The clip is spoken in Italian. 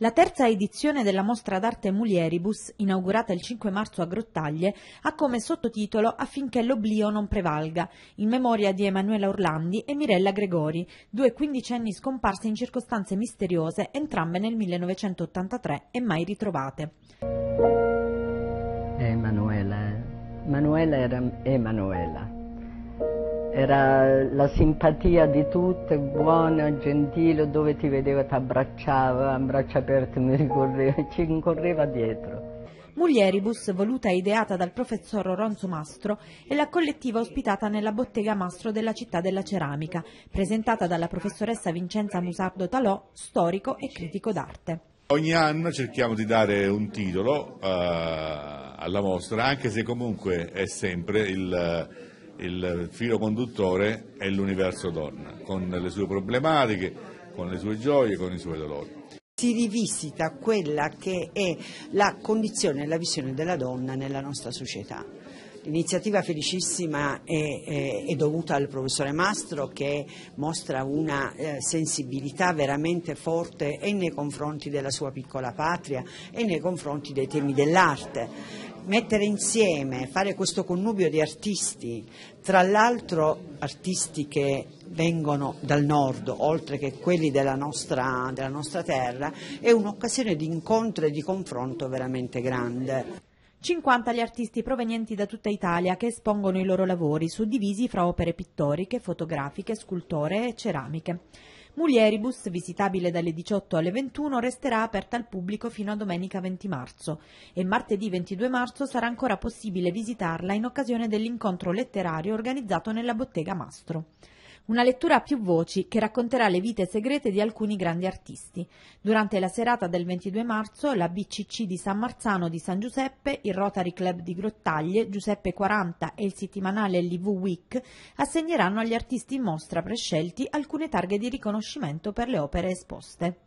La terza edizione della mostra d'arte Mulieribus, inaugurata il 5 marzo a Grottaglie, ha come sottotitolo Affinché l'oblio non prevalga, in memoria di Emanuela Orlandi e Mirella Gregori, due quindicenni scomparse in circostanze misteriose, entrambe nel 1983 e mai ritrovate. Emanuela, Emanuela era Emanuela era la simpatia di tutte, buona, gentile, dove ti vedeva ti abbracciava, a braccia aperte mi ricorreva, ci incorreva dietro. Mulieribus, voluta e ideata dal professor Ronzo Mastro, è la collettiva ospitata nella bottega Mastro della città della ceramica, presentata dalla professoressa Vincenza Musardo Talò, storico e critico d'arte. Ogni anno cerchiamo di dare un titolo uh, alla mostra, anche se comunque è sempre il... Uh, il filo conduttore è l'universo donna, con le sue problematiche, con le sue gioie, con i suoi dolori. Si rivisita quella che è la condizione e la visione della donna nella nostra società. L'iniziativa Felicissima è, è, eh, è, dovuta al professore Mastro che mostra una eh, sensibilità veramente forte e nei confronti della sua piccola patria e nei confronti dei temi dell'arte mettere insieme, fare questo connubio di artisti, tra l'altro artisti che vengono dal nord, oltre che quelli della nostra, della nostra terra, è un'occasione di incontro e di confronto veramente grande. 50 gli artisti provenienti da tutta Italia che espongono i loro lavori, suddivisi fra opere pittoriche, fotografiche, scultoree e ceramiche. Mulieribus, visitabile dalle 18 alle 21, resterà aperta al pubblico fino a domenica 20 marzo e martedì 22 marzo sarà ancora possibile visitarla in occasione dell'incontro letterario organizzato nella bottega Mastro una lettura a più voci che racconterà le vite segrete di alcuni grandi artisti. Durante la serata del 22 marzo la BCC di San Marzano di San Giuseppe, il Rotary Club di Grottaglie, Giuseppe 40 e il settimanale LV Week assegneranno agli artisti in mostra prescelti alcune targhe di riconoscimento per le opere esposte.